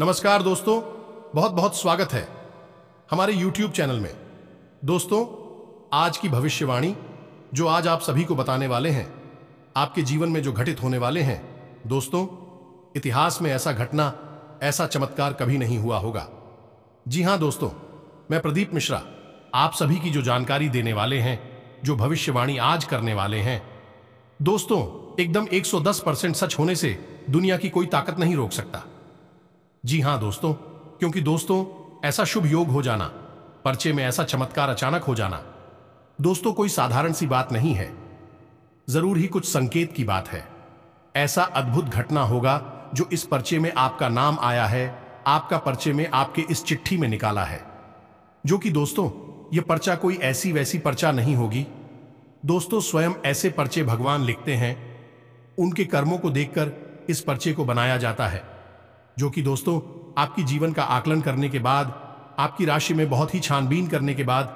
नमस्कार दोस्तों बहुत बहुत स्वागत है हमारे YouTube चैनल में दोस्तों आज की भविष्यवाणी जो आज आप सभी को बताने वाले हैं आपके जीवन में जो घटित होने वाले हैं दोस्तों इतिहास में ऐसा घटना ऐसा चमत्कार कभी नहीं हुआ होगा जी हाँ दोस्तों मैं प्रदीप मिश्रा आप सभी की जो जानकारी देने वाले हैं जो भविष्यवाणी आज करने वाले हैं दोस्तों एकदम 110 परसेंट सच होने से दुनिया की कोई ताकत नहीं रोक सकता जी हाँ दोस्तों क्योंकि दोस्तों ऐसा शुभ योग हो जाना पर्चे में ऐसा चमत्कार अचानक हो जाना दोस्तों कोई साधारण सी बात नहीं है जरूर ही कुछ संकेत की बात है ऐसा अद्भुत घटना होगा जो इस पर्चे में आपका नाम आया है आपका पर्चे में आपके इस चिट्ठी में निकाला है जो कि दोस्तों ये पर्चा कोई ऐसी वैसी पर्चा नहीं होगी दोस्तों स्वयं ऐसे पर्चे भगवान लिखते हैं उनके कर्मों को देखकर इस पर्चे को बनाया जाता है जो कि दोस्तों आपकी जीवन का आकलन करने के बाद आपकी राशि में बहुत ही छानबीन करने के बाद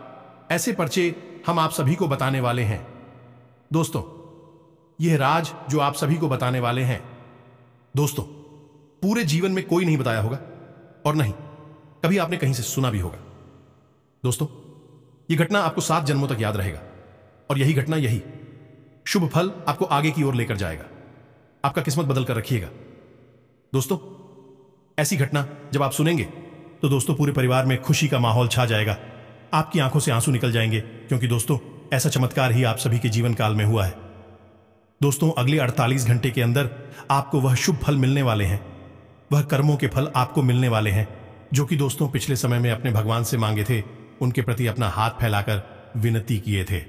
ऐसे पर्चे हम आप सभी को बताने वाले हैं दोस्तों यह राज जो आप सभी को बताने वाले हैं दोस्तों पूरे जीवन में कोई नहीं बताया होगा और नहीं कभी आपने कहीं से सुना भी होगा दोस्तों यह घटना आपको सात जन्मों तक याद रहेगा और यही घटना यही शुभ फल आपको आगे की ओर लेकर जाएगा आपका किस्मत बदल कर रखिएगा दोस्तों ऐसी घटना जब आप सुनेंगे तो दोस्तों पूरे परिवार में खुशी का माहौल छा जाएगा आपकी आंखों से आंसू निकल जाएंगे क्योंकि दोस्तों ऐसा चमत्कार ही आप सभी के जीवन काल में हुआ है दोस्तों अगले 48 घंटे के अंदर आपको वह शुभ फल मिलने वाले हैं वह कर्मों के फल आपको मिलने वाले हैं जो कि दोस्तों पिछले समय में अपने भगवान से मांगे थे उनके प्रति अपना हाथ फैलाकर विनती किए थे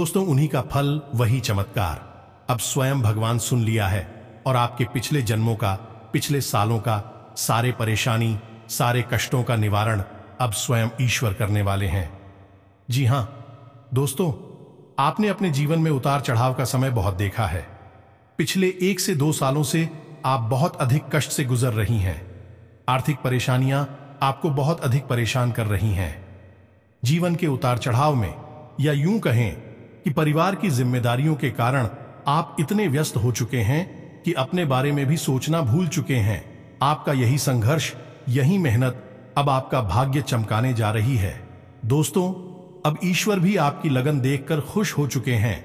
दोस्तों उन्हीं का फल वही चमत्कार अब स्वयं भगवान सुन लिया है और आपके पिछले जन्मों का पिछले सालों का सारे परेशानी सारे कष्टों का निवारण अब स्वयं ईश्वर करने वाले हैं जी हां दोस्तों आपने अपने जीवन में उतार चढ़ाव का समय बहुत देखा है पिछले एक से दो सालों से आप बहुत अधिक कष्ट से गुजर रही हैं आर्थिक परेशानियां आपको बहुत अधिक परेशान कर रही हैं जीवन के उतार चढ़ाव में या यूं कहें कि परिवार की जिम्मेदारियों के कारण आप इतने व्यस्त हो चुके हैं कि अपने बारे में भी सोचना भूल चुके हैं आपका यही संघर्ष यही मेहनत अब आपका भाग्य चमकाने जा रही है दोस्तों अब ईश्वर भी आपकी लगन देखकर खुश हो चुके हैं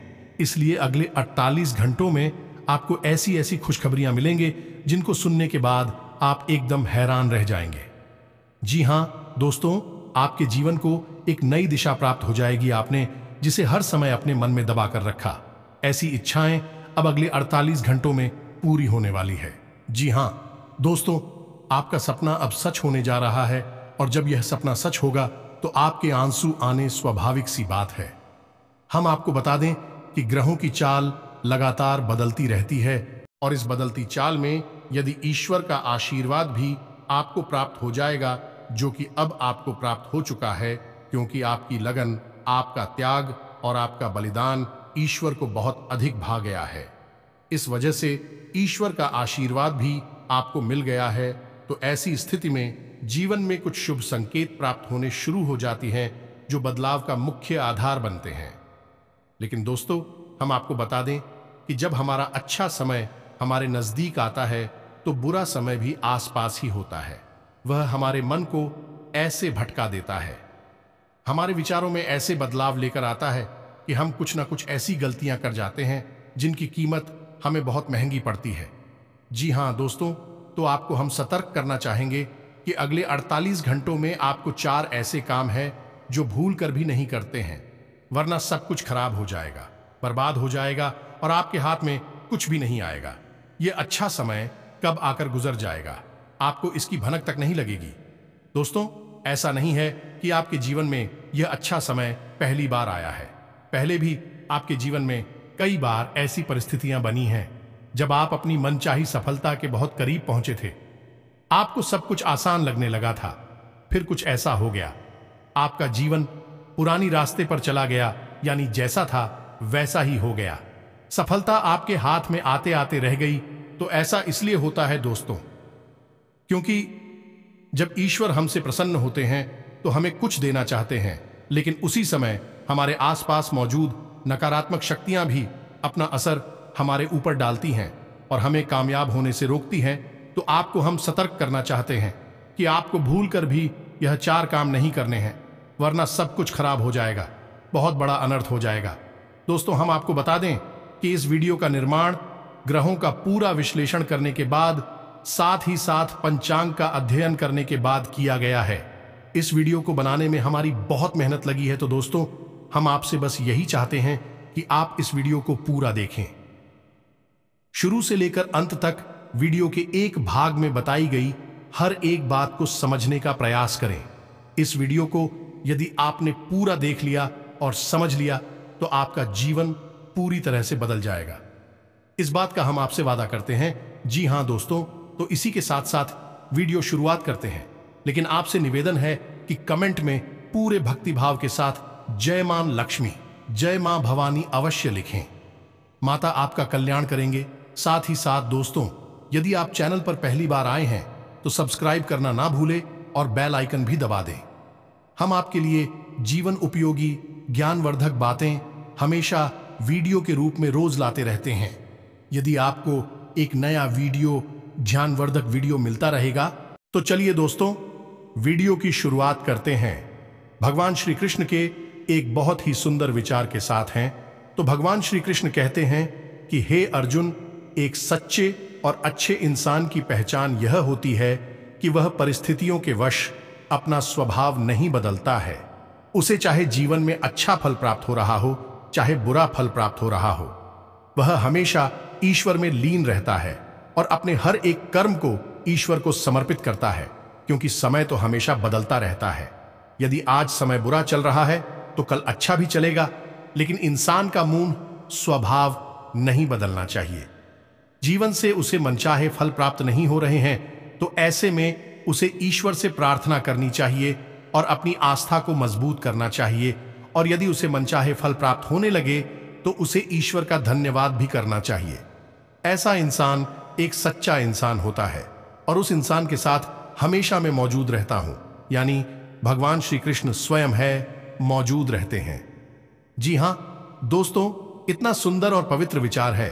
इसलिए अगले 48 घंटों में आपको ऐसी ऐसी खुशखबरियां मिलेंगे जिनको सुनने के बाद आप एकदम हैरान रह जाएंगे जी हां दोस्तों आपके जीवन को एक नई दिशा प्राप्त हो जाएगी आपने जिसे हर समय अपने मन में दबा कर रखा ऐसी इच्छाएं अब अगले 48 घंटों में पूरी होने वाली है जी हाँ दोस्तों आपका सपना अब सच होने जा रहा है और जब यह सपना सच होगा तो आपके आंसू आने स्वाभाविक सी बात है हम आपको बता दें कि ग्रहों की चाल लगातार बदलती रहती है और इस बदलती चाल में यदि ईश्वर का आशीर्वाद भी आपको प्राप्त हो जाएगा जो कि अब आपको प्राप्त हो चुका है क्योंकि आपकी लगन आपका त्याग और आपका बलिदान ईश्वर को बहुत अधिक भा गया है इस वजह से ईश्वर का आशीर्वाद भी आपको मिल गया है तो ऐसी स्थिति में जीवन में कुछ शुभ संकेत प्राप्त होने शुरू हो जाती हैं जो बदलाव का मुख्य आधार बनते हैं लेकिन दोस्तों हम आपको बता दें कि जब हमारा अच्छा समय हमारे नज़दीक आता है तो बुरा समय भी आसपास ही होता है वह हमारे मन को ऐसे भटका देता है हमारे विचारों में ऐसे बदलाव लेकर आता है कि हम कुछ ना कुछ ऐसी गलतियां कर जाते हैं जिनकी कीमत हमें बहुत महंगी पड़ती है जी हाँ दोस्तों तो आपको हम सतर्क करना चाहेंगे कि अगले 48 घंटों में आपको चार ऐसे काम हैं जो भूल कर भी नहीं करते हैं वरना सब कुछ खराब हो जाएगा बर्बाद हो जाएगा और आपके हाथ में कुछ भी नहीं आएगा ये अच्छा समय कब आकर गुजर जाएगा आपको इसकी भनक तक नहीं लगेगी दोस्तों ऐसा नहीं है कि आपके जीवन में यह अच्छा समय पहली बार आया है पहले भी आपके जीवन में कई बार ऐसी परिस्थितियां बनी हैं जब आप अपनी मनचाही सफलता के बहुत करीब पहुंचे थे आपको सब कुछ आसान लगने लगा था फिर कुछ ऐसा हो गया आपका जीवन पुरानी रास्ते पर चला गया यानी जैसा था वैसा ही हो गया सफलता आपके हाथ में आते आते रह गई तो ऐसा इसलिए होता है दोस्तों क्योंकि जब ईश्वर हमसे प्रसन्न होते हैं तो हमें कुछ देना चाहते हैं लेकिन उसी समय हमारे आसपास मौजूद नकारात्मक शक्तियां भी अपना असर हमारे ऊपर डालती हैं और हमें कामयाब होने से रोकती हैं तो आपको हम सतर्क करना चाहते हैं कि आपको भूल कर भी यह चार काम नहीं करने हैं वरना सब कुछ खराब हो जाएगा बहुत बड़ा अनर्थ हो जाएगा दोस्तों हम आपको बता दें कि इस वीडियो का निर्माण ग्रहों का पूरा विश्लेषण करने के बाद साथ ही साथ पंचांग का अध्ययन करने के बाद किया गया है इस वीडियो को बनाने में हमारी बहुत मेहनत लगी है तो दोस्तों हम आपसे बस यही चाहते हैं कि आप इस वीडियो को पूरा देखें शुरू से लेकर अंत तक वीडियो के एक भाग में बताई गई हर एक बात को समझने का प्रयास करें इस वीडियो को यदि आपने पूरा देख लिया और समझ लिया तो आपका जीवन पूरी तरह से बदल जाएगा इस बात का हम आपसे वादा करते हैं जी हां दोस्तों तो इसी के साथ साथ वीडियो शुरुआत करते हैं लेकिन आपसे निवेदन है कि कमेंट में पूरे भक्तिभाव के साथ जय मां लक्ष्मी जय मां भवानी अवश्य लिखें माता आपका कल्याण करेंगे साथ ही साथ दोस्तों यदि आप चैनल पर पहली बार आए हैं तो सब्सक्राइब करना ना भूलें और बेल आइकन भी दबा दें हम आपके लिए जीवन उपयोगी ज्ञानवर्धक बातें हमेशा वीडियो के रूप में रोज लाते रहते हैं यदि आपको एक नया वीडियो ज्ञानवर्धक वीडियो मिलता रहेगा तो चलिए दोस्तों वीडियो की शुरुआत करते हैं भगवान श्री कृष्ण के एक बहुत ही सुंदर विचार के साथ हैं तो भगवान श्री कृष्ण कहते हैं कि हे अर्जुन एक सच्चे और अच्छे इंसान की पहचान यह होती है कि वह परिस्थितियों के वश अपना स्वभाव नहीं बदलता है उसे चाहे जीवन में अच्छा फल प्राप्त हो रहा हो चाहे बुरा फल प्राप्त हो रहा हो वह हमेशा ईश्वर में लीन रहता है और अपने हर एक कर्म को ईश्वर को समर्पित करता है क्योंकि समय तो हमेशा बदलता रहता है यदि आज समय बुरा चल रहा है तो कल अच्छा भी चलेगा लेकिन इंसान का मून स्वभाव नहीं बदलना चाहिए जीवन से उसे मनचाहे फल प्राप्त नहीं हो रहे हैं तो ऐसे में उसे ईश्वर से प्रार्थना करनी चाहिए और अपनी आस्था को मजबूत करना चाहिए और यदि उसे मनचाहे फल प्राप्त होने लगे तो उसे ईश्वर का धन्यवाद भी करना चाहिए ऐसा इंसान एक सच्चा इंसान होता है और उस इंसान के साथ हमेशा मैं मौजूद रहता हूं यानी भगवान श्री कृष्ण स्वयं है मौजूद रहते हैं जी हां दोस्तों इतना सुंदर और पवित्र विचार है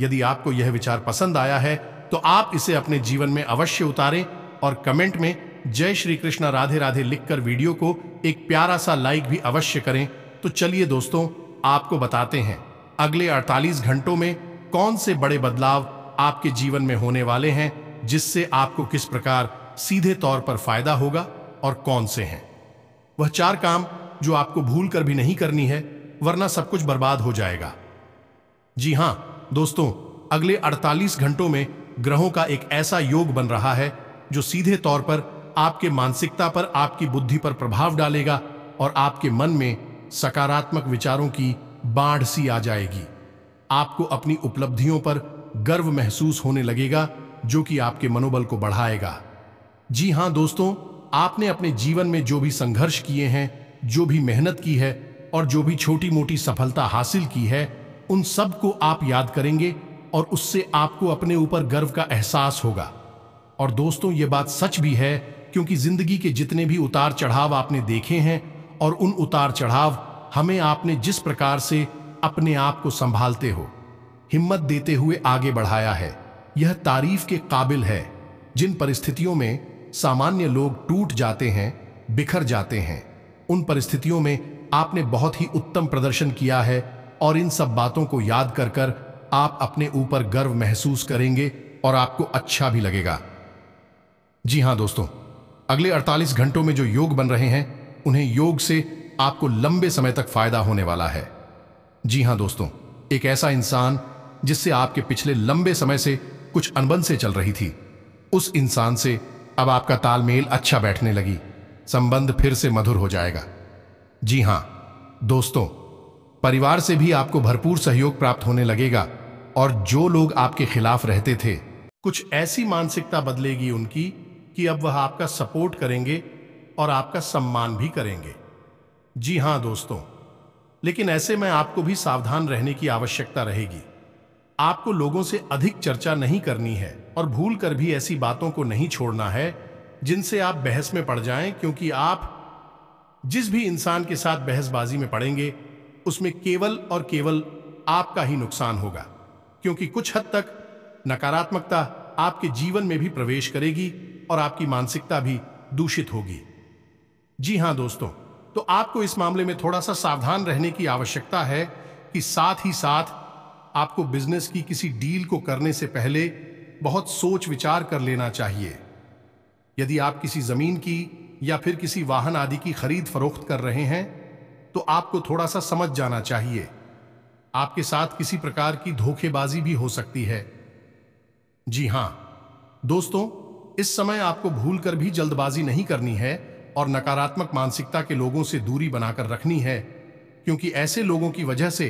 यदि आपको यह विचार पसंद आया है तो आप इसे अपने जीवन में अवश्य उतारें और कमेंट में जय श्री कृष्ण राधे राधे लिखकर वीडियो को एक प्यारा सा लाइक भी अवश्य करें तो चलिए दोस्तों आपको बताते हैं अगले 48 घंटों में कौन से बड़े बदलाव आपके जीवन में होने वाले हैं जिससे आपको किस प्रकार सीधे तौर पर फायदा होगा और कौन से हैं वह चार काम जो आपको भूल कर भी नहीं करनी है वरना सब कुछ बर्बाद हो जाएगा जी हां दोस्तों अगले 48 घंटों में ग्रहों का एक ऐसा योग बन रहा है जो सीधे तौर पर आपके मानसिकता पर आपकी बुद्धि पर प्रभाव डालेगा और आपके मन में सकारात्मक विचारों की बाढ़ सी आ जाएगी आपको अपनी उपलब्धियों पर गर्व महसूस होने लगेगा जो कि आपके मनोबल को बढ़ाएगा जी हां दोस्तों आपने अपने जीवन में जो भी संघर्ष किए हैं जो भी मेहनत की है और जो भी छोटी मोटी सफलता हासिल की है उन सब को आप याद करेंगे और उससे आपको अपने ऊपर गर्व का एहसास होगा और दोस्तों ये बात सच भी है क्योंकि जिंदगी के जितने भी उतार चढ़ाव आपने देखे हैं और उन उतार चढ़ाव हमें आपने जिस प्रकार से अपने आप को संभालते हो हिम्मत देते हुए आगे बढ़ाया है यह तारीफ के काबिल है जिन परिस्थितियों में सामान्य लोग टूट जाते हैं बिखर जाते हैं उन परिस्थितियों में आपने बहुत ही उत्तम प्रदर्शन किया है और इन सब बातों को याद कर कर आप अपने ऊपर गर्व महसूस करेंगे और आपको अच्छा भी लगेगा जी हां दोस्तों अगले 48 घंटों में जो योग बन रहे हैं उन्हें योग से आपको लंबे समय तक फायदा होने वाला है जी हां दोस्तों एक ऐसा इंसान जिससे आपके पिछले लंबे समय से कुछ अनबन से चल रही थी उस इंसान से अब आपका तालमेल अच्छा बैठने लगी संबंध फिर से मधुर हो जाएगा जी हां दोस्तों परिवार से भी आपको भरपूर सहयोग प्राप्त होने लगेगा और जो लोग आपके खिलाफ रहते थे कुछ ऐसी मानसिकता बदलेगी उनकी कि अब वह आपका सपोर्ट करेंगे और आपका सम्मान भी करेंगे जी हां दोस्तों लेकिन ऐसे में आपको भी सावधान रहने की आवश्यकता रहेगी आपको लोगों से अधिक चर्चा नहीं करनी है और भूल कर भी ऐसी बातों को नहीं छोड़ना है जिनसे आप बहस में पड़ जाएं क्योंकि आप जिस भी इंसान के साथ बहसबाजी में पड़ेंगे उसमें केवल और केवल आपका ही नुकसान होगा क्योंकि कुछ हद तक नकारात्मकता आपके जीवन में भी प्रवेश करेगी और आपकी मानसिकता भी दूषित होगी जी हां दोस्तों तो आपको इस मामले में थोड़ा सा सावधान रहने की आवश्यकता है कि साथ ही साथ आपको बिजनेस की किसी डील को करने से पहले बहुत सोच विचार कर लेना चाहिए यदि आप किसी जमीन की या फिर किसी वाहन आदि की खरीद फरोख्त कर रहे हैं तो आपको थोड़ा सा समझ जाना चाहिए आपके साथ किसी प्रकार की धोखेबाजी भी हो सकती है जी हां दोस्तों इस समय आपको भूलकर भी जल्दबाजी नहीं करनी है और नकारात्मक मानसिकता के लोगों से दूरी बनाकर रखनी है क्योंकि ऐसे लोगों की वजह से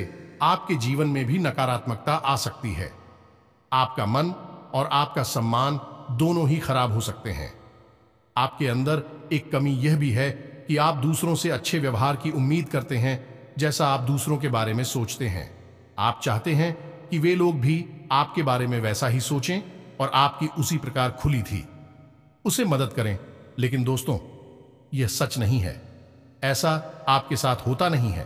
आपके जीवन में भी नकारात्मकता आ सकती है आपका मन और आपका सम्मान दोनों ही खराब हो सकते हैं आपके अंदर एक कमी यह भी है कि आप दूसरों से अच्छे व्यवहार की उम्मीद करते हैं जैसा आप दूसरों के बारे में सोचते हैं आप चाहते हैं कि वे लोग भी आपके बारे में वैसा ही सोचें और आपकी उसी प्रकार खुली थी उसे मदद करें लेकिन दोस्तों यह सच नहीं है ऐसा आपके साथ होता नहीं है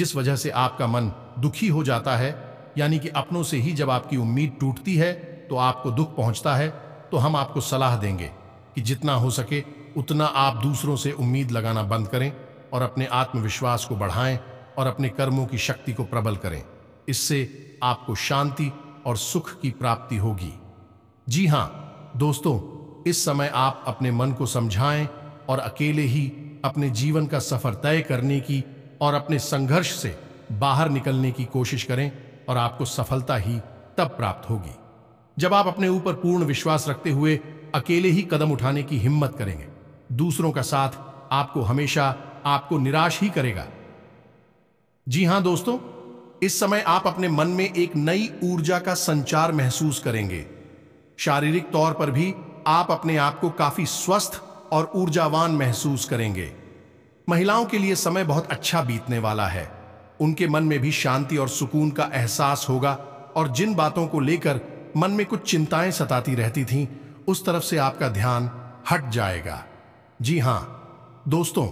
जिस वजह से आपका मन दुखी हो जाता है यानी कि अपनों से ही जब आपकी उम्मीद टूटती है तो आपको दुख पहुंचता है तो हम आपको सलाह देंगे कि जितना हो सके उतना आप दूसरों से उम्मीद लगाना बंद करें और अपने आत्मविश्वास को बढ़ाएं और अपने कर्मों की शक्ति को प्रबल करें इससे आपको शांति और सुख की प्राप्ति होगी जी हां दोस्तों इस समय आप अपने मन को समझाएं और अकेले ही अपने जीवन का सफर तय करने की और अपने संघर्ष से बाहर निकलने की कोशिश करें और आपको सफलता ही तब प्राप्त होगी जब आप अपने ऊपर पूर्ण विश्वास रखते हुए अकेले ही कदम उठाने की हिम्मत करेंगे दूसरों का साथ आपको हमेशा आपको निराश ही करेगा जी हां दोस्तों इस समय आप अपने मन में एक नई ऊर्जा का संचार महसूस करेंगे शारीरिक तौर पर भी आप अपने आप को काफी स्वस्थ और ऊर्जावान महसूस करेंगे महिलाओं के लिए समय बहुत अच्छा बीतने वाला है उनके मन में भी शांति और सुकून का एहसास होगा और जिन बातों को लेकर मन में कुछ चिंताएं सताती रहती थीं उस तरफ से आपका ध्यान हट जाएगा जी हां दोस्तों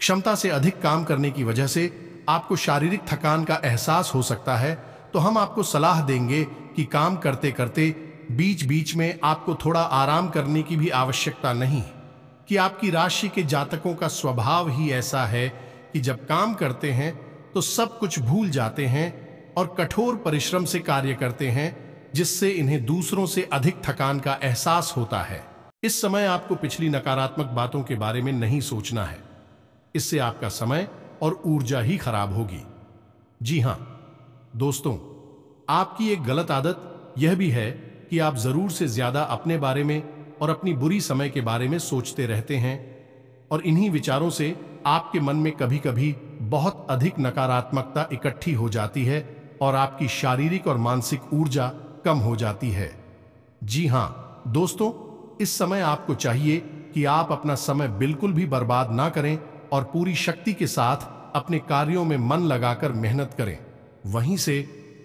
क्षमता से अधिक काम करने की वजह से आपको शारीरिक थकान का एहसास हो सकता है तो हम आपको सलाह देंगे कि काम करते करते बीच बीच में आपको थोड़ा आराम करने की भी आवश्यकता नहीं कि आपकी राशि के जातकों का स्वभाव ही ऐसा है कि जब काम करते हैं तो सब कुछ भूल जाते हैं और कठोर परिश्रम से कार्य करते हैं जिससे इन्हें दूसरों से अधिक थकान का एहसास होता है इस समय आपको पिछली नकारात्मक बातों के बारे में नहीं सोचना है इससे आपका समय और ऊर्जा ही खराब होगी जी हां दोस्तों आपकी एक गलत आदत यह भी है कि आप जरूर से ज्यादा अपने बारे में और अपनी बुरी समय के बारे में सोचते रहते हैं और इन्हीं विचारों से आपके मन में कभी कभी बहुत अधिक नकारात्मकता इकट्ठी हो जाती है और आपकी शारीरिक और मानसिक ऊर्जा कम हो जाती है जी हाँ दोस्तों इस समय आपको चाहिए कि आप अपना समय बिल्कुल भी बर्बाद ना करें और पूरी शक्ति के साथ अपने कार्यों में मन लगाकर मेहनत करें वहीं से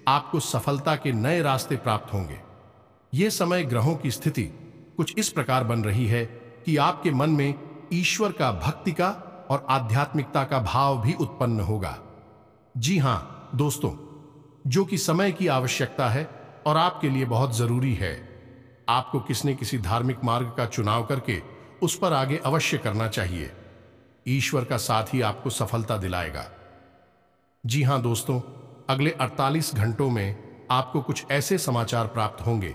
आपको सफलता के नए रास्ते प्राप्त होंगे यह समय ग्रहों की स्थिति कुछ इस प्रकार बन रही है कि आपके मन में ईश्वर का भक्ति का और आध्यात्मिकता का भाव भी उत्पन्न होगा जी हां दोस्तों जो कि समय की आवश्यकता है और आपके लिए बहुत जरूरी है आपको किसने किसी धार्मिक मार्ग का चुनाव करके उस पर आगे अवश्य करना चाहिए ईश्वर का साथ ही आपको सफलता दिलाएगा जी हां दोस्तों अगले 48 घंटों में आपको कुछ ऐसे समाचार प्राप्त होंगे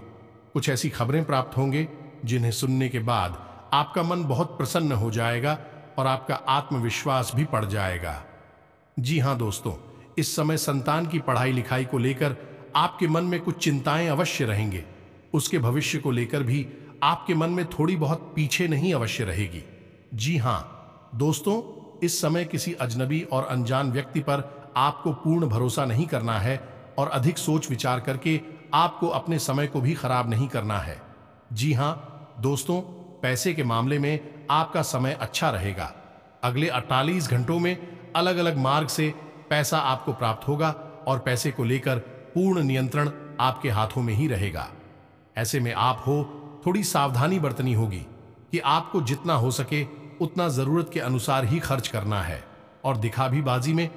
कुछ ऐसी खबरें प्राप्त होंगे जिन्हें सुनने के बाद आपका मन बहुत प्रसन्न हो जाएगा और आपका आत्मविश्वास भी पड़ जाएगा जी हां दोस्तों इस समय संतान की पढ़ाई लिखाई को लेकर आपके मन में कुछ चिंताएं अवश्य रहेंगे उसके भविष्य को लेकर भी आपके मन में थोड़ी बहुत पीछे नहीं अवश्य रहेगी जी हाँ दोस्तों इस समय किसी अजनबी और अनजान व्यक्ति पर आपको पूर्ण भरोसा नहीं करना है और अधिक सोच विचार करके आपको अपने समय को भी खराब नहीं करना है जी हाँ दोस्तों पैसे के मामले में आपका समय अच्छा रहेगा अगले 48 घंटों में अलग अलग मार्ग से पैसा आपको प्राप्त होगा और पैसे को लेकर पूर्ण नियंत्रण आपके हाथों में ही रहेगा ऐसे में आप हो थोड़ी सावधानी बरतनी होगी कि आपको जितना हो सके उतना जरूरत के अनुसार ही खर्च करना है और दिखा भी बाजी में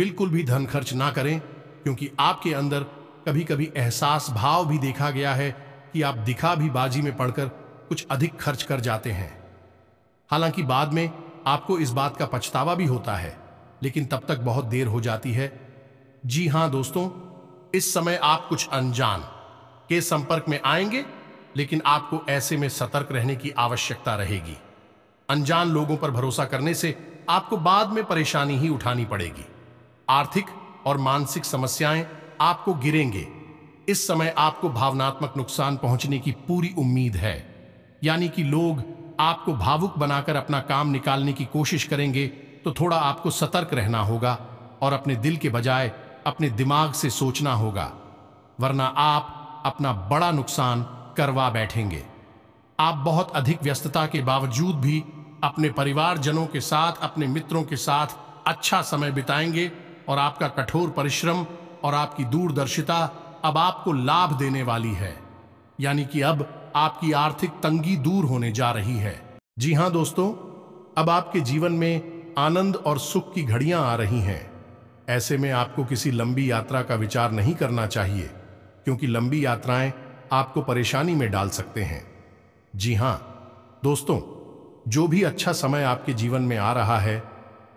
बिल्कुल भी धन खर्च ना करें क्योंकि आपके अंदर कभी कभी एहसास भाव भी देखा गया है कि आप दिखा भी बाजी में पढ़कर कुछ अधिक खर्च कर जाते हैं हालांकि बाद में आपको इस बात का पछतावा भी होता है लेकिन तब तक बहुत देर हो जाती है जी हां दोस्तों इस समय आप कुछ अनजान के संपर्क में आएंगे लेकिन आपको ऐसे में सतर्क रहने की आवश्यकता रहेगी अनजान लोगों पर भरोसा करने से आपको बाद में परेशानी ही उठानी पड़ेगी आर्थिक और मानसिक समस्याएं आपको गिरेंगे इस समय आपको भावनात्मक नुकसान पहुंचने की पूरी उम्मीद है यानी कि लोग आपको भावुक बनाकर अपना काम निकालने की कोशिश करेंगे तो थोड़ा आपको सतर्क रहना होगा और अपने दिल के बजाय अपने दिमाग से सोचना होगा वरना आप अपना बड़ा नुकसान करवा बैठेंगे आप बहुत अधिक व्यस्तता के बावजूद भी अपने परिवारजनों के साथ अपने मित्रों के साथ अच्छा समय बिताएंगे और आपका कठोर परिश्रम और आपकी दूरदर्शिता अब आपको लाभ देने वाली है यानी कि अब आपकी आर्थिक तंगी दूर होने जा रही है जी हाँ दोस्तों अब आपके जीवन में आनंद और सुख की घड़ियां आ रही हैं ऐसे में आपको किसी लंबी यात्रा का विचार नहीं करना चाहिए क्योंकि लंबी यात्राएं आपको परेशानी में डाल सकते हैं जी हां दोस्तों जो भी अच्छा समय आपके जीवन में आ रहा है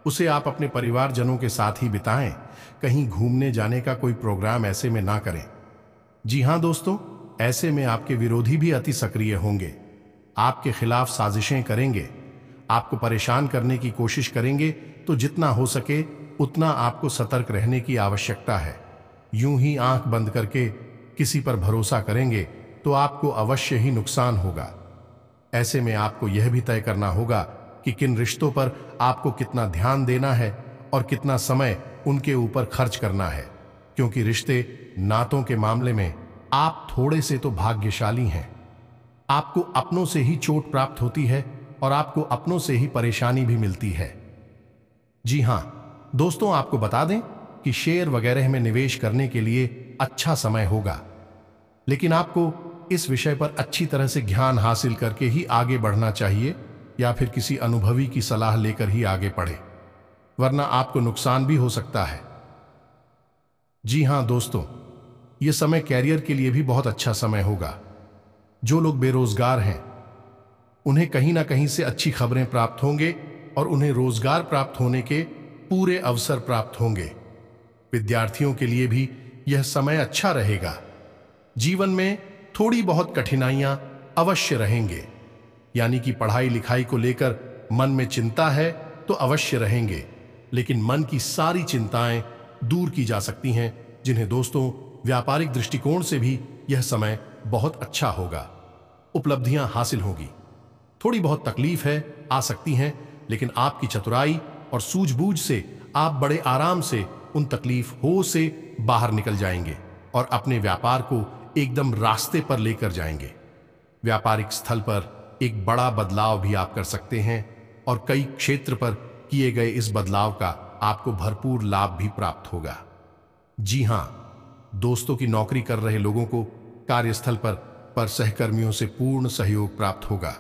उसे आप अपने परिवारजनों के साथ ही बिताएं कहीं घूमने जाने का कोई प्रोग्राम ऐसे में ना करें जी हां दोस्तों ऐसे में आपके विरोधी भी अति सक्रिय होंगे आपके खिलाफ साजिशें करेंगे आपको परेशान करने की कोशिश करेंगे तो जितना हो सके उतना आपको सतर्क रहने की आवश्यकता है यूं ही आंख बंद करके किसी पर भरोसा करेंगे तो आपको अवश्य ही नुकसान होगा ऐसे में आपको यह भी तय करना होगा कि किन रिश्तों पर आपको कितना ध्यान देना है और कितना समय उनके ऊपर खर्च करना है क्योंकि रिश्ते नातों के मामले में आप थोड़े से तो भाग्यशाली हैं आपको अपनों से ही चोट प्राप्त होती है और आपको अपनों से ही परेशानी भी मिलती है जी हां दोस्तों आपको बता दें कि शेयर वगैरह में निवेश करने के लिए अच्छा समय होगा लेकिन आपको इस विषय पर अच्छी तरह से ज्ञान हासिल करके ही आगे बढ़ना चाहिए या फिर किसी अनुभवी की सलाह लेकर ही आगे पढ़े वरना आपको नुकसान भी हो सकता है जी हां दोस्तों यह समय कैरियर के लिए भी बहुत अच्छा समय होगा जो लोग बेरोजगार हैं उन्हें कहीं ना कहीं से अच्छी खबरें प्राप्त होंगे और उन्हें रोजगार प्राप्त होने के पूरे अवसर प्राप्त होंगे विद्यार्थियों के लिए भी यह समय अच्छा रहेगा जीवन में थोड़ी बहुत कठिनाइयां अवश्य रहेंगे यानी कि पढ़ाई लिखाई को लेकर मन में चिंता है तो अवश्य रहेंगे लेकिन मन की सारी चिंताएं दूर की जा सकती हैं जिन्हें दोस्तों व्यापारिक दृष्टिकोण से भी यह समय बहुत अच्छा होगा उपलब्धियां हासिल होगी थोड़ी बहुत तकलीफ है आ सकती हैं लेकिन आपकी चतुराई और सूझबूझ से आप बड़े आराम से उन तकलीफ हो से बाहर निकल जाएंगे और अपने व्यापार को एकदम रास्ते पर लेकर जाएंगे व्यापारिक स्थल पर एक बड़ा बदलाव भी आप कर सकते हैं और कई क्षेत्र पर किए गए इस बदलाव का आपको भरपूर लाभ भी प्राप्त होगा जी हां दोस्तों की नौकरी कर रहे लोगों को कार्यस्थल पर पर सहकर्मियों से पूर्ण सहयोग प्राप्त होगा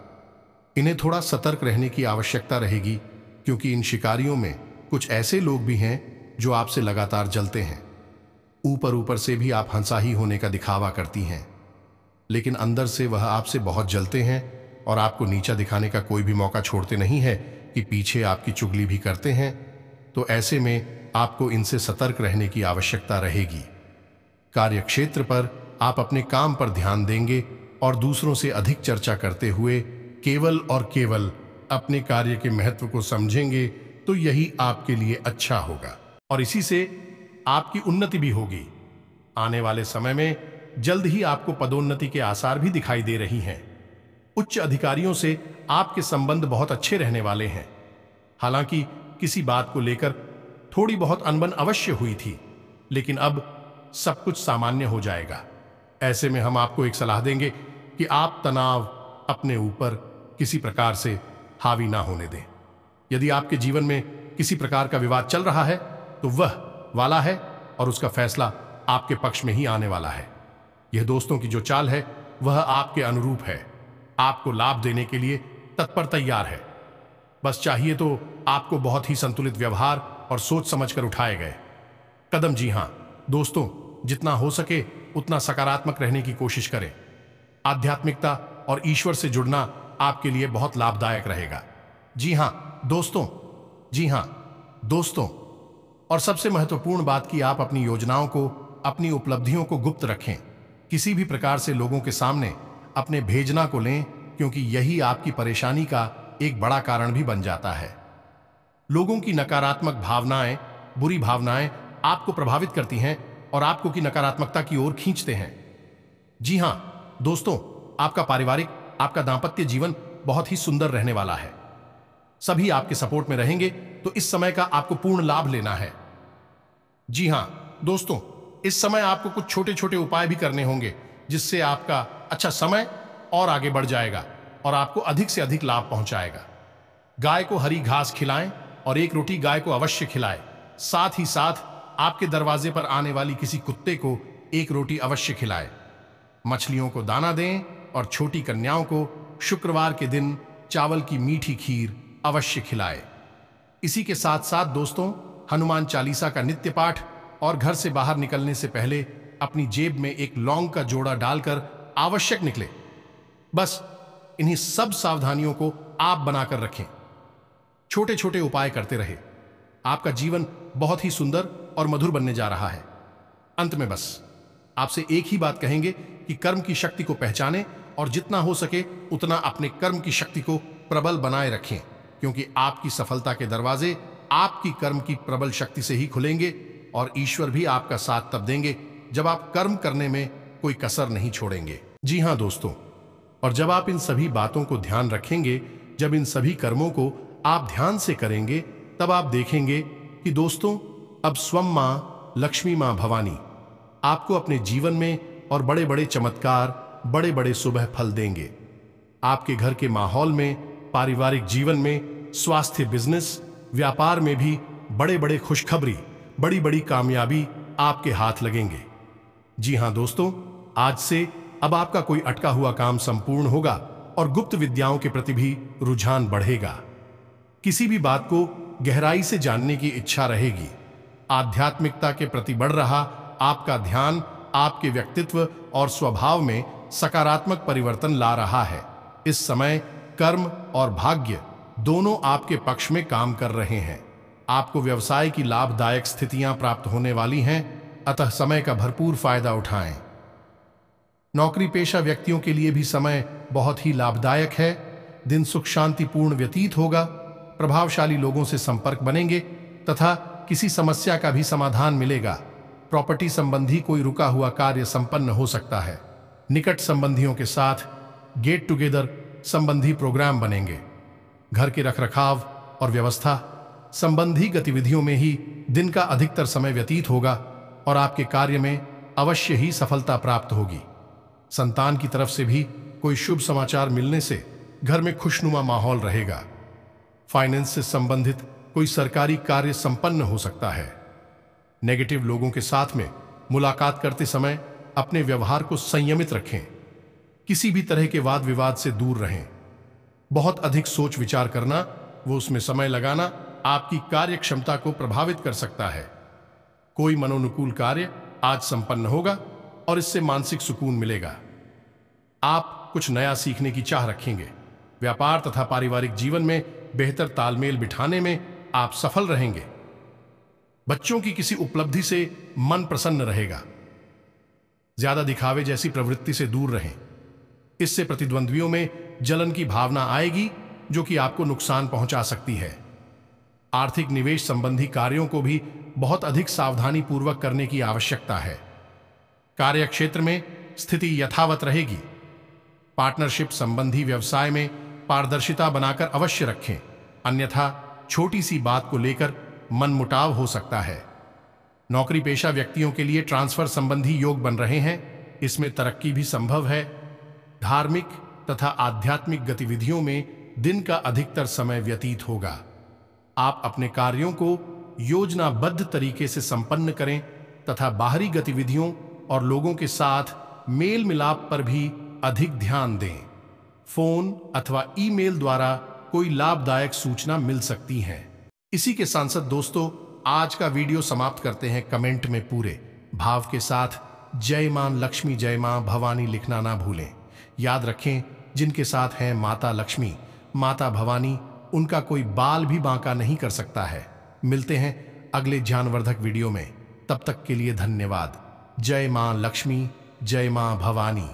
इन्हें थोड़ा सतर्क रहने की आवश्यकता रहेगी क्योंकि इन शिकारियों में कुछ ऐसे लोग भी हैं जो आपसे लगातार जलते हैं ऊपर ऊपर से भी आप हंसाही होने का दिखावा करती हैं लेकिन अंदर से वह आपसे बहुत जलते हैं और आपको नीचा दिखाने का कोई भी मौका छोड़ते नहीं है कि पीछे आपकी चुगली भी करते हैं तो ऐसे में आपको इनसे सतर्क रहने की आवश्यकता रहेगी कार्यक्षेत्र पर आप अपने काम पर ध्यान देंगे और दूसरों से अधिक चर्चा करते हुए केवल और केवल अपने कार्य के महत्व को समझेंगे तो यही आपके लिए अच्छा होगा और इसी से आपकी उन्नति भी होगी आने वाले समय में जल्द ही आपको पदोन्नति के आसार भी दिखाई दे रही हैं उच्च अधिकारियों से आपके संबंध बहुत अच्छे रहने वाले हैं हालांकि किसी बात को लेकर थोड़ी बहुत अनबन अवश्य हुई थी लेकिन अब सब कुछ सामान्य हो जाएगा ऐसे में हम आपको एक सलाह देंगे कि आप तनाव अपने ऊपर किसी प्रकार से हावी ना होने दें यदि आपके जीवन में किसी प्रकार का विवाद चल रहा है तो वह वाला है और उसका फैसला आपके पक्ष में ही आने वाला है यह दोस्तों की जो चाल है वह आपके अनुरूप है आपको लाभ देने के लिए तत्पर तैयार है बस चाहिए तो आपको बहुत ही संतुलित व्यवहार और सोच समझकर उठाए गए कदम जी हां दोस्तों जितना हो सके उतना सकारात्मक रहने की कोशिश करें आध्यात्मिकता और ईश्वर से जुड़ना आपके लिए बहुत लाभदायक रहेगा जी हां दोस्तों जी हां दोस्तों और सबसे महत्वपूर्ण बात कि आप अपनी योजनाओं को अपनी उपलब्धियों को गुप्त रखें किसी भी प्रकार से लोगों के सामने अपने भेजना को लें क्योंकि यही आपकी परेशानी का एक बड़ा कारण भी बन जाता है लोगों की नकारात्मक भावनाएं बुरी भावनाएं आपको प्रभावित करती हैं और आपको की नकारात्मकता की ओर खींचते हैं जी हां दोस्तों आपका पारिवारिक आपका दाम्पत्य जीवन बहुत ही सुंदर रहने वाला है सभी आपके सपोर्ट में रहेंगे तो इस समय का आपको पूर्ण लाभ लेना है जी हां दोस्तों इस समय आपको कुछ छोटे छोटे उपाय भी करने होंगे जिससे आपका अच्छा समय और आगे बढ़ जाएगा और आपको अधिक से अधिक लाभ पहुंचाएगा गाय को हरी घास खिलाएं और एक रोटी गाय को अवश्य खिलाएं साथ ही साथ आपके दरवाजे पर आने वाली किसी कुत्ते को एक रोटी अवश्य खिलाएं मछलियों को दाना दें और छोटी कन्याओं को शुक्रवार के दिन चावल की मीठी खीर अवश्य खिलाए इसी के साथ साथ दोस्तों हनुमान चालीसा का नित्य पाठ और घर से बाहर निकलने से पहले अपनी जेब में एक लौंग का जोड़ा डालकर आवश्यक निकले बस इन्हीं सब सावधानियों को आप बनाकर रखें छोटे छोटे उपाय करते रहे आपका जीवन बहुत ही सुंदर और मधुर बनने जा रहा है अंत में बस आपसे एक ही बात कहेंगे कि कर्म की शक्ति को पहचानें और जितना हो सके उतना अपने कर्म की शक्ति को प्रबल बनाए रखें क्योंकि आपकी सफलता के दरवाजे आपकी कर्म की प्रबल शक्ति से ही खुलेंगे और ईश्वर भी आपका साथ तब देंगे जब आप कर्म करने में कोई कसर नहीं छोड़ेंगे जी हाँ दोस्तों और जब आप इन सभी बातों को ध्यान रखेंगे जब इन सभी कर्मों को आप ध्यान से करेंगे तब आप देखेंगे कि दोस्तों अब स्वम माँ लक्ष्मी माँ भवानी आपको अपने जीवन में और बड़े बड़े चमत्कार बड़े बड़े सुबह फल देंगे आपके घर के माहौल में पारिवारिक जीवन में स्वास्थ्य बिजनेस व्यापार में भी बड़े बड़े खुशखबरी बड़ी बड़ी कामयाबी आपके हाथ लगेंगे जी हां दोस्तों आज से अब आपका कोई अटका हुआ काम संपूर्ण होगा और गुप्त विद्याओं के प्रति भी रुझान बढ़ेगा किसी भी बात को गहराई से जानने की इच्छा रहेगी आध्यात्मिकता के प्रति बढ़ रहा आपका ध्यान आपके व्यक्तित्व और स्वभाव में सकारात्मक परिवर्तन ला रहा है इस समय कर्म और भाग्य दोनों आपके पक्ष में काम कर रहे हैं आपको व्यवसाय की लाभदायक स्थितियां प्राप्त होने वाली हैं अतः समय का भरपूर फायदा उठाएं नौकरी पेशा व्यक्तियों के लिए भी समय बहुत ही लाभदायक है दिन सुख शांतिपूर्ण व्यतीत होगा प्रभावशाली लोगों से संपर्क बनेंगे तथा किसी समस्या का भी समाधान मिलेगा प्रॉपर्टी संबंधी कोई रुका हुआ कार्य संपन्न हो सकता है निकट संबंधियों के साथ गेट टुगेदर संबंधी प्रोग्राम बनेंगे घर के रखरखाव और व्यवस्था संबंधी गतिविधियों में ही दिन का अधिकतर समय व्यतीत होगा और आपके कार्य में अवश्य ही सफलता प्राप्त होगी संतान की तरफ से भी कोई शुभ समाचार मिलने से घर में खुशनुमा माहौल रहेगा फाइनेंस से संबंधित कोई सरकारी कार्य संपन्न हो सकता है नेगेटिव लोगों के साथ में मुलाकात करते समय अपने व्यवहार को संयमित रखें किसी भी तरह के वाद विवाद से दूर रहें बहुत अधिक सोच विचार करना वो उसमें समय लगाना आपकी कार्य क्षमता को प्रभावित कर सकता है कोई मनोनुकूल कार्य आज संपन्न होगा और इससे मानसिक सुकून मिलेगा आप कुछ नया सीखने की चाह रखेंगे व्यापार तथा पारिवारिक जीवन में बेहतर तालमेल बिठाने में आप सफल रहेंगे बच्चों की किसी उपलब्धि से मन प्रसन्न रहेगा ज्यादा दिखावे जैसी प्रवृत्ति से दूर रहें इससे प्रतिद्वंद्वियों में जलन की भावना आएगी जो कि आपको नुकसान पहुंचा सकती है आर्थिक निवेश संबंधी कार्यों को भी बहुत अधिक सावधानी पूर्वक करने की आवश्यकता है कार्यक्षेत्र में स्थिति यथावत रहेगी पार्टनरशिप संबंधी व्यवसाय में पारदर्शिता बनाकर अवश्य रखें अन्यथा छोटी सी बात को लेकर मनमुटाव हो सकता है नौकरी पेशा व्यक्तियों के लिए ट्रांसफर संबंधी योग बन रहे हैं इसमें तरक्की भी संभव है धार्मिक तथा आध्यात्मिक गतिविधियों में दिन का अधिकतर समय व्यतीत होगा आप अपने कार्यों को योजनाबद्ध तरीके से संपन्न करें तथा बाहरी गतिविधियों और लोगों के साथ मेल मिलाप पर भी अधिक ध्यान दें फोन अथवा ईमेल द्वारा कोई लाभदायक सूचना मिल सकती है इसी के सांसद दोस्तों आज का वीडियो समाप्त करते हैं कमेंट में पूरे भाव के साथ जय मां लक्ष्मी जय मां भवानी लिखना ना भूलें याद रखें जिनके साथ हैं माता लक्ष्मी माता भवानी उनका कोई बाल भी बांका नहीं कर सकता है मिलते हैं अगले ज्ञानवर्धक वीडियो में तब तक के लिए धन्यवाद जय मां लक्ष्मी जय मां भवानी